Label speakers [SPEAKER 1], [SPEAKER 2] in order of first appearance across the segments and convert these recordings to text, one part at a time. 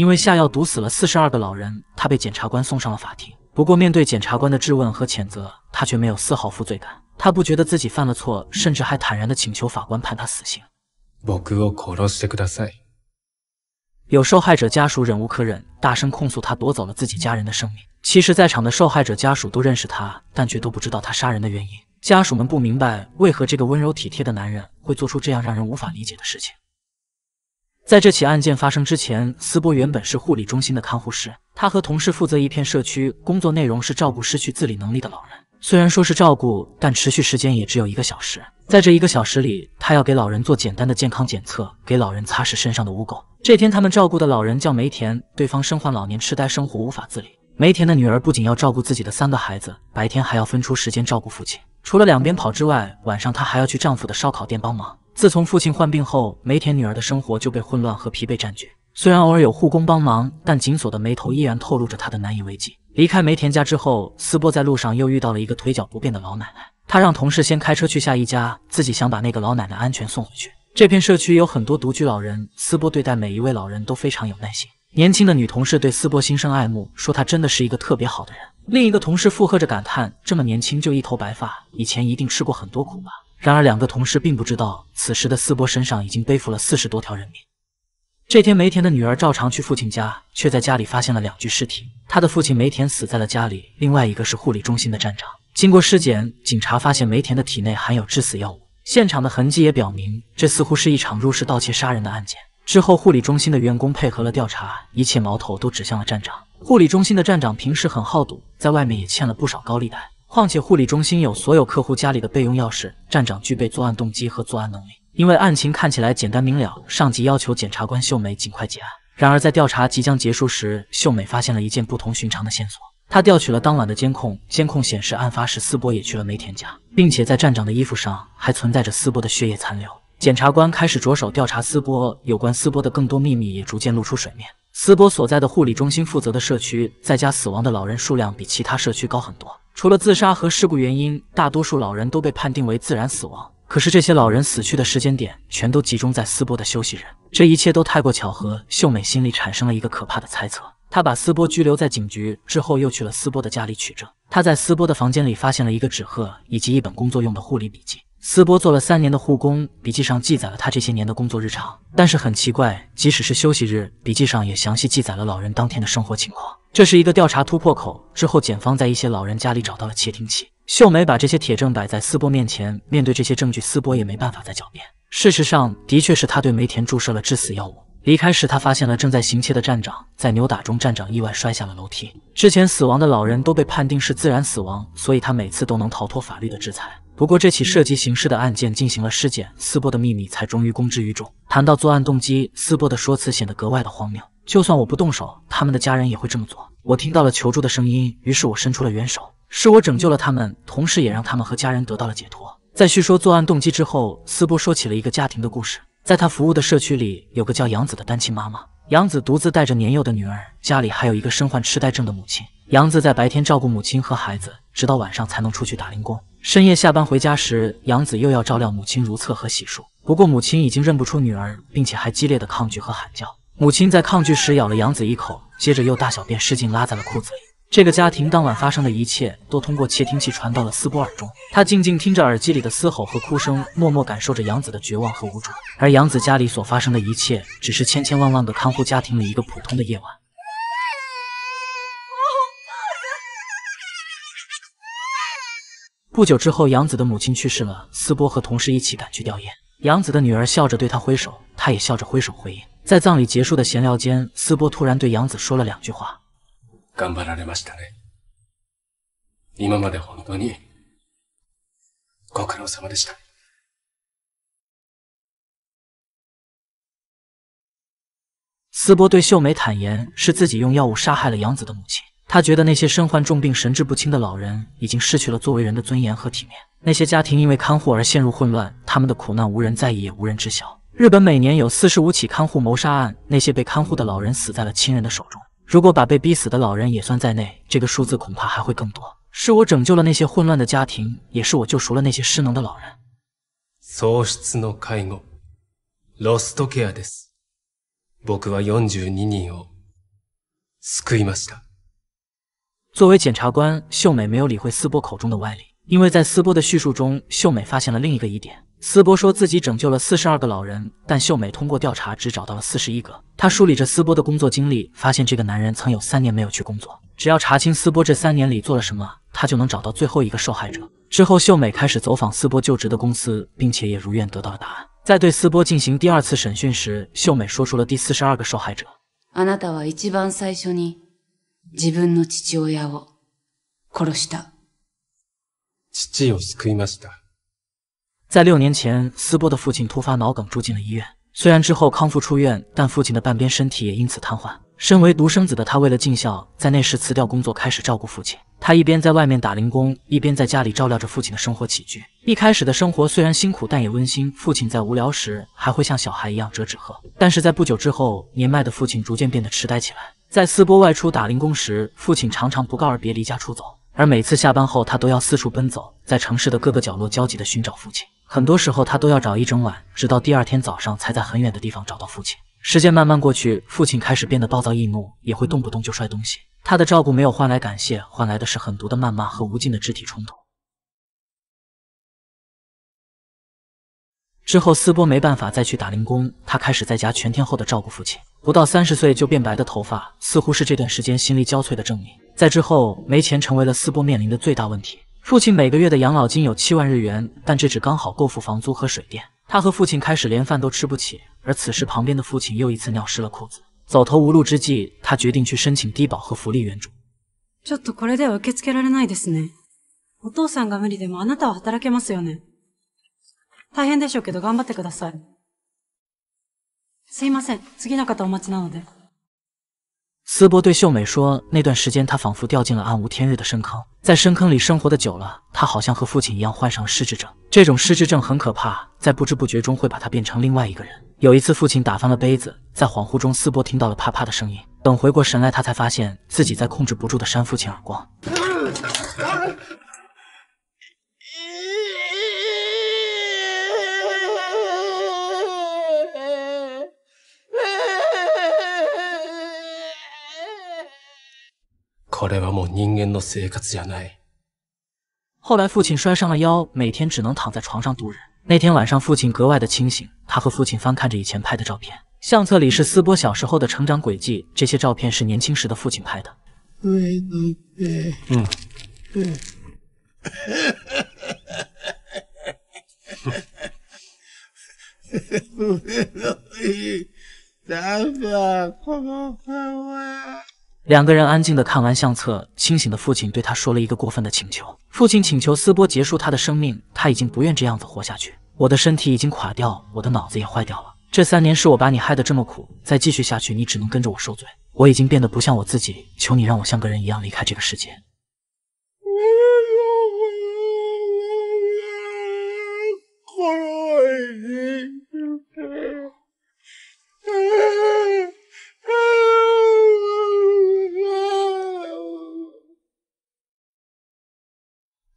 [SPEAKER 1] 因为下药毒死了四十二个老人，他被检察官送上了法庭。不过，面对检察官的质问和谴责，他却没有丝毫负罪感。他不觉得自己犯了错，甚至还坦然的请求法官判他死刑。有受害者家属忍无可忍，大声控诉他夺走了自己家人的生命。其实，在场的受害者家属都认识他，但却都不知道他杀人的原因。家属们不明白，为何这个温柔体贴的男人会做出这样让人无法理解的事情。在这起案件发生之前，斯波原本是护理中心的看护师。他和同事负责一片社区，工作内容是照顾失去自理能力的老人。虽然说是照顾，但持续时间也只有一个小时。在这一个小时里，他要给老人做简单的健康检测，给老人擦拭身上的污垢。这天，他们照顾的老人叫梅田，对方身患老年痴呆，生活无法自理。梅田的女儿不仅要照顾自己的三个孩子，白天还要分出时间照顾父亲。除了两边跑之外，晚上她还要去丈夫的烧烤店帮忙。自从父亲患病后，梅田女儿的生活就被混乱和疲惫占据。虽然偶尔有护工帮忙，但紧锁的眉头依然透露着她的难以为继。离开梅田家之后，斯波在路上又遇到了一个腿脚不便的老奶奶，他让同事先开车去下一家，自己想把那个老奶奶安全送回去。这片社区有很多独居老人，斯波对待每一位老人都非常有耐心。年轻的女同事对斯波心生爱慕，说他真的是一个特别好的人。另一个同事附和着感叹：“这么年轻就一头白发，以前一定吃过很多苦吧。”然而，两个同事并不知道，此时的四波身上已经背负了四十多条人命。这天，梅田的女儿照常去父亲家，却在家里发现了两具尸体。他的父亲梅田死在了家里，另外一个是护理中心的站长。经过尸检，警察发现梅田的体内含有致死药物，现场的痕迹也表明，这似乎是一场入室盗窃杀人的案件。之后，护理中心的员工配合了调查，一切矛头都指向了站长。护理中心的站长平时很好赌，在外面也欠了不少高利贷。况且护理中心有所有客户家里的备用钥匙，站长具备作案动机和作案能力。因为案情看起来简单明了，上级要求检察官秀美尽快结案。然而，在调查即将结束时，秀美发现了一件不同寻常的线索。她调取了当晚的监控，监控显示案发时思波也去了梅田家，并且在站长的衣服上还存在着思波的血液残留。检察官开始着手调查思波，有关思波的更多秘密也逐渐露出水面。思波所在的护理中心负责的社区，在家死亡的老人数量比其他社区高很多。除了自杀和事故原因，大多数老人都被判定为自然死亡。可是这些老人死去的时间点全都集中在思波的休息日，这一切都太过巧合。秀美心里产生了一个可怕的猜测，她把思波拘留在警局之后，又去了思波的家里取证。她在思波的房间里发现了一个纸鹤以及一本工作用的护理笔记。思波做了三年的护工，笔记上记载了他这些年的工作日常。但是很奇怪，即使是休息日，笔记上也详细记载了老人当天的生活情况。这是一个调查突破口。之后，检方在一些老人家里找到了窃听器。秀美把这些铁证摆在思波面前，面对这些证据，思波也没办法再狡辩。事实上的确是他对梅田注射了致死药物。离开时，他发现了正在行窃的站长，在扭打中，站长意外摔下了楼梯。之前死亡的老人都被判定是自然死亡，所以他每次都能逃脱法律的制裁。不过，这起涉及刑事的案件进行了尸检，斯波的秘密才终于公之于众。谈到作案动机，斯波的说辞显得格外的荒谬。就算我不动手，他们的家人也会这么做。我听到了求助的声音，于是我伸出了援手，是我拯救了他们，同时也让他们和家人得到了解脱。在叙说作案动机之后，斯波说起了一个家庭的故事。在他服务的社区里，有个叫杨子的单亲妈妈，杨子独自带着年幼的女儿，家里还有一个身患痴呆症的母亲。杨子在白天照顾母亲和孩子，直到晚上才能出去打零工。深夜下班回家时，杨子又要照料母亲如厕和洗漱。不过母亲已经认不出女儿，并且还激烈的抗拒和喊叫。母亲在抗拒时咬了杨子一口，接着又大小便失禁拉在了裤子里。这个家庭当晚发生的一切都通过窃听器传到了斯波耳中。他静静听着耳机里的嘶吼和哭声，默默感受着杨子的绝望和无助。而杨子家里所发生的一切，只是千千万万个看护家庭里一个普通的夜晚。不久之后，杨子的母亲去世了。思波和同事一起赶去吊唁，杨子的女儿笑着对他挥手，他也笑着挥手回应。在葬礼结束的闲聊间，思波突然对杨子说了两句话。你妈妈对秀美坦言，是自己用药物杀害了杨子的母亲。他觉得那些身患重病、神志不清的老人已经失去了作为人的尊严和体面；那些家庭因为看护而陷入混乱，他们的苦难无人在意，也无人知晓。日本每年有四十五起看护谋杀案，那些被看护的老人死在了亲人的手中。如果把被逼死的老人也算在内，这个数字恐怕还会更多。是我拯救了那些混乱的家庭，也是我救赎了那些失能的老人。
[SPEAKER 2] 喪失の介護、ロストケアです。僕は人を
[SPEAKER 1] 救いました。作为检察官，秀美没有理会斯波口中的歪理，因为在斯波的叙述中，秀美发现了另一个疑点。斯波说自己拯救了四十二个老人，但秀美通过调查只找到了四十一个。她梳理着斯波的工作经历，发现这个男人曾有三年没有去工作。只要查清斯波这三年里做了什么，他就能找到最后一个受害者。之后，秀美开始走访斯波就职的公司，并且也如愿得到了答案。在对斯波进行第二次审讯时，秀美说出了第四十二个受害者。自分の父親を殺した。父を救いました。在六年前，斯波的父亲突发脑梗，住进了医院。虽然之后康复出院，但父亲的半边身体也因此瘫痪。身为独生子的他，为了尽孝，在那时辞掉工作，开始照顾父亲。他一边在外面打零工，一边在家里照料着父亲的生活起居。一开始的生活虽然辛苦，但也温馨。父亲在无聊时还会像小孩一样折纸鹤。但是在不久之后，年迈的父亲逐渐变得痴呆起来。在四波外出打零工时，父亲常常不告而别离家出走，而每次下班后，他都要四处奔走在城市的各个角落焦急地寻找父亲。很多时候，他都要找一整晚，直到第二天早上才在很远的地方找到父亲。时间慢慢过去，父亲开始变得暴躁易怒，也会动不动就摔东西。他的照顾没有换来感谢，换来的是狠毒的谩骂和无尽的肢体冲突。之后，斯波没办法再去打零工，他开始在家全天候的照顾父亲。不到三十岁就变白的头发，似乎是这段时间心力交瘁的证明。在之后，没钱成为了斯波面临的最大问题。父亲每个月的养老金有七万日元，但这只刚好够付房租和水电。他和父亲开始连饭都吃不起，而此时旁边的父亲又一次尿湿了裤子。走投无路之际，他决定去申请低保和福利援助。大変でしょうけど、頑張ってください。すいません、次の方お待ちなので。思波对秀美说，那段时间他仿佛掉进了暗无天日的深坑，在深坑里生活的久了，他好像和父亲一样患上了失智症。这种失智症很可怕，在不知不觉中会把他变成另外一个人。有一次父亲打翻了杯子，在恍惚中斯波听到了啪啪的声音，等回过神来，他才发现自己在控制不住的扇父亲耳光。后来父亲摔伤了腰，每天只能躺在床上度日。那天晚上，父亲格外的清醒，他和父亲翻看着以前拍的照片，相册里是思波小时候的成长轨迹，这些照片是年轻时的父亲拍的。嗯。两个人安静地看完相册，清醒的父亲对他说了一个过分的请求。父亲请求斯波结束他的生命，他已经不愿这样子活下去。我的身体已经垮掉，我的脑子也坏掉了。这三年是我把你害得这么苦，再继续下去，你只能跟着我受罪。我已经变得不像我自己，求你让我像个人一样离开这个世界。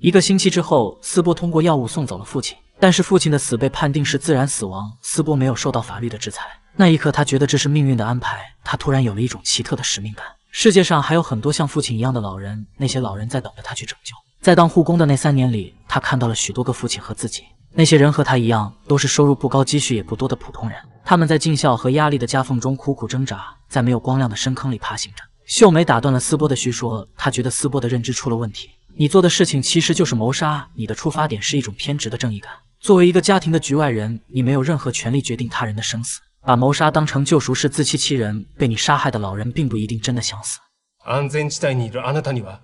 [SPEAKER 1] 一个星期之后，斯波通过药物送走了父亲，但是父亲的死被判定是自然死亡，斯波没有受到法律的制裁。那一刻，他觉得这是命运的安排，他突然有了一种奇特的使命感。世界上还有很多像父亲一样的老人，那些老人在等着他去拯救。在当护工的那三年里，他看到了许多个父亲和自己，那些人和他一样，都是收入不高、积蓄也不多的普通人，他们在尽孝和压力的夹缝中苦苦挣扎，在没有光亮的深坑里爬行着。秀美打断了斯波的叙说，他觉得斯波的认知出了问题。你做的事情其实就是谋杀，你的出发点是一种偏执的正义感。作为一个家庭的局外人，你没有任何权利决定他人的生死。把谋杀当成救赎是自欺欺人。被你杀害的老人并不一定真的想死。
[SPEAKER 2] 安全地带にいるあなたには、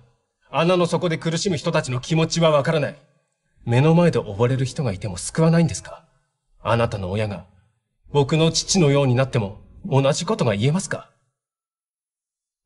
[SPEAKER 2] あのそで苦しむ人たちの気持ちはわからない。目の前で溺れる人がいても救わないんですか？あなたの親が僕の父のようになっても同じことが言えますか？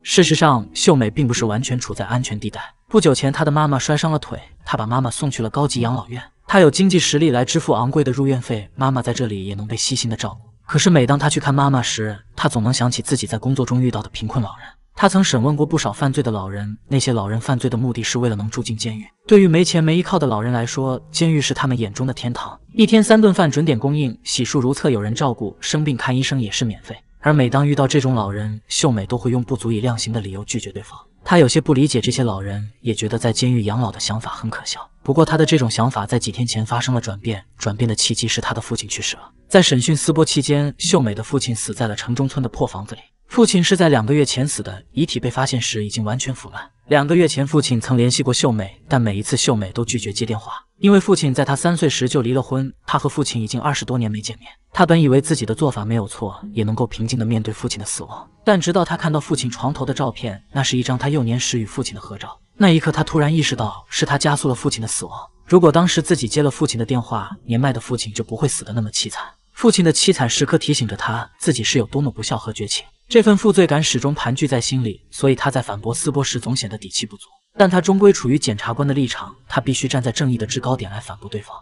[SPEAKER 1] 事实上，秀美并不是完全处在安全地带。不久前，她的妈妈摔伤了腿，她把妈妈送去了高级养老院。她有经济实力来支付昂贵的入院费，妈妈在这里也能被细心的照顾。可是，每当她去看妈妈时，她总能想起自己在工作中遇到的贫困老人。她曾审问过不少犯罪的老人，那些老人犯罪的目的是为了能住进监狱。对于没钱没依靠的老人来说，监狱是他们眼中的天堂：一天三顿饭准点供应，洗漱如厕有人照顾，生病看医生也是免费。而每当遇到这种老人，秀美都会用不足以量刑的理由拒绝对方。她有些不理解这些老人也觉得在监狱养老的想法很可笑。不过她的这种想法在几天前发生了转变，转变的契机是她的父亲去世了。在审讯思波期间，秀美的父亲死在了城中村的破房子里。父亲是在两个月前死的，遗体被发现时已经完全腐烂。两个月前，父亲曾联系过秀美，但每一次秀美都拒绝接电话，因为父亲在他三岁时就离了婚，他和父亲已经二十多年没见面。他本以为自己的做法没有错，也能够平静地面对父亲的死亡，但直到他看到父亲床头的照片，那是一张他幼年时与父亲的合照，那一刻他突然意识到，是他加速了父亲的死亡。如果当时自己接了父亲的电话，年迈的父亲就不会死得那么凄惨。父亲的凄惨时刻提醒着他自己是有多么不孝和绝情。这份负罪感始终盘踞在心里，所以他在反驳斯波时总显得底气不足。但他终归处于检察官的立场，他必须站在正义的制高点来反驳对方。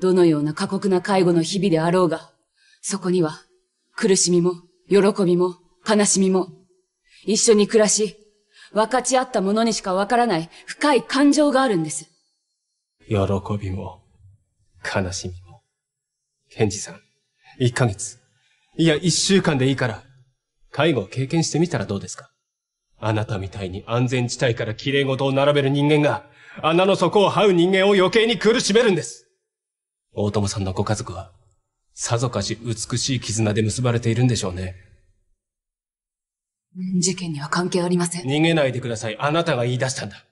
[SPEAKER 1] どのような過酷な介護の日々であろうが、そこには苦しみも喜びも悲しみも一緒に暮らし、分かち合ったものにしかわからない深い感情があるんです。
[SPEAKER 2] 喜びも悲しみも、検事さん、一ヶ月いや一週間でいいから。介護を経験してみたらどうですかあなたみたいに安全地帯から綺麗事を並べる人間が、穴の底を這う人間を余計に苦しめるんです。大友さんのご家族は、さぞかし美しい絆で結ばれているんでしょうね。事件には関係ありません。逃げないでください。あなたが言い出したんだ。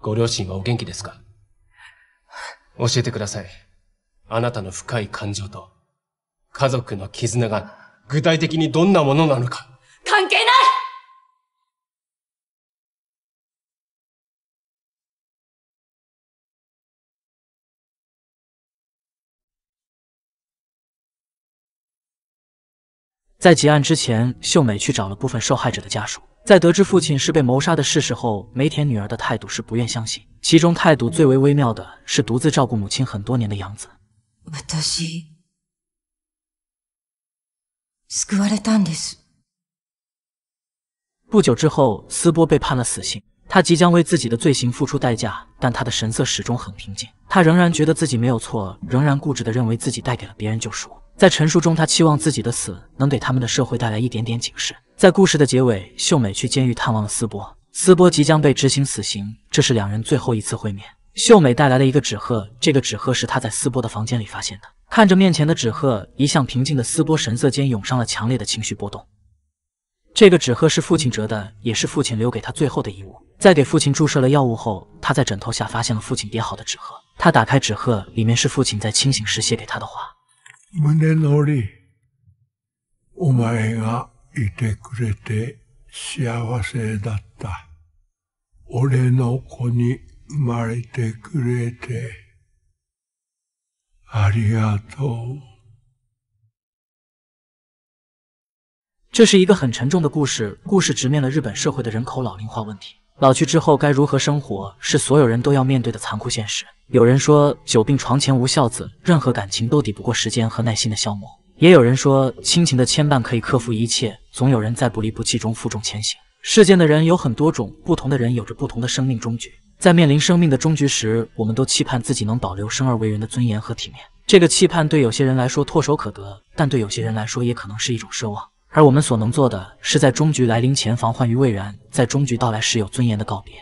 [SPEAKER 2] ご両親はお元気ですか教えてください。あなたの深い感情と、家族の絆が在
[SPEAKER 1] 结案之前，秀美去找了部分受害者的家属，在得知父亲是被谋杀的事实后，梅田女儿的态度是不愿相信。其中态度最为微妙的是独自照顾母亲很多年的样子。
[SPEAKER 2] 救われたんです。
[SPEAKER 1] 不久之后，斯波被判了死刑，他即将为自己的罪行付出代价，但他的神色始终很平静。他仍然觉得自己没有错，仍然固执的认为自己带给了别人救赎。在陈述中，他期望自己的死能给他们的社会带来一点点警示。在故事的结尾，秀美去监狱探望了斯波，斯波即将被执行死刑，这是两人最后一次会面。秀美带来了一个纸鹤，这个纸鹤是她在斯波的房间里发现的。看着面前的纸鹤，一向平静的斯波神色间涌上了强烈的情绪波动。这个纸鹤是父亲折的，也是父亲留给他最后的遗物。在给父亲注射了药物后，他在枕头下发现了父亲叠好的纸鹤。他打开纸鹤，里面是父亲在清醒时写给他的话：“
[SPEAKER 2] 俺の子に生まれてくれて。”
[SPEAKER 1] 阿里阿多，这是一个很沉重的故事。故事直面了日本社会的人口老龄化问题，老去之后该如何生活，是所有人都要面对的残酷现实。有人说，久病床前无孝子，任何感情都抵不过时间和耐心的消磨。也有人说，亲情的牵绊可以克服一切，总有人在不离不弃中负重前行。世间的人有很多种，不同的人有着不同的生命终局。在面临生命的终局时，我们都期盼自己能保留生而为人的尊严和体面。这个期盼对有些人来说唾手可得，但对有些人来说也可能是一种奢望。而我们所能做的是在终局来临前防患于未然，在终局到来时有尊严的告别。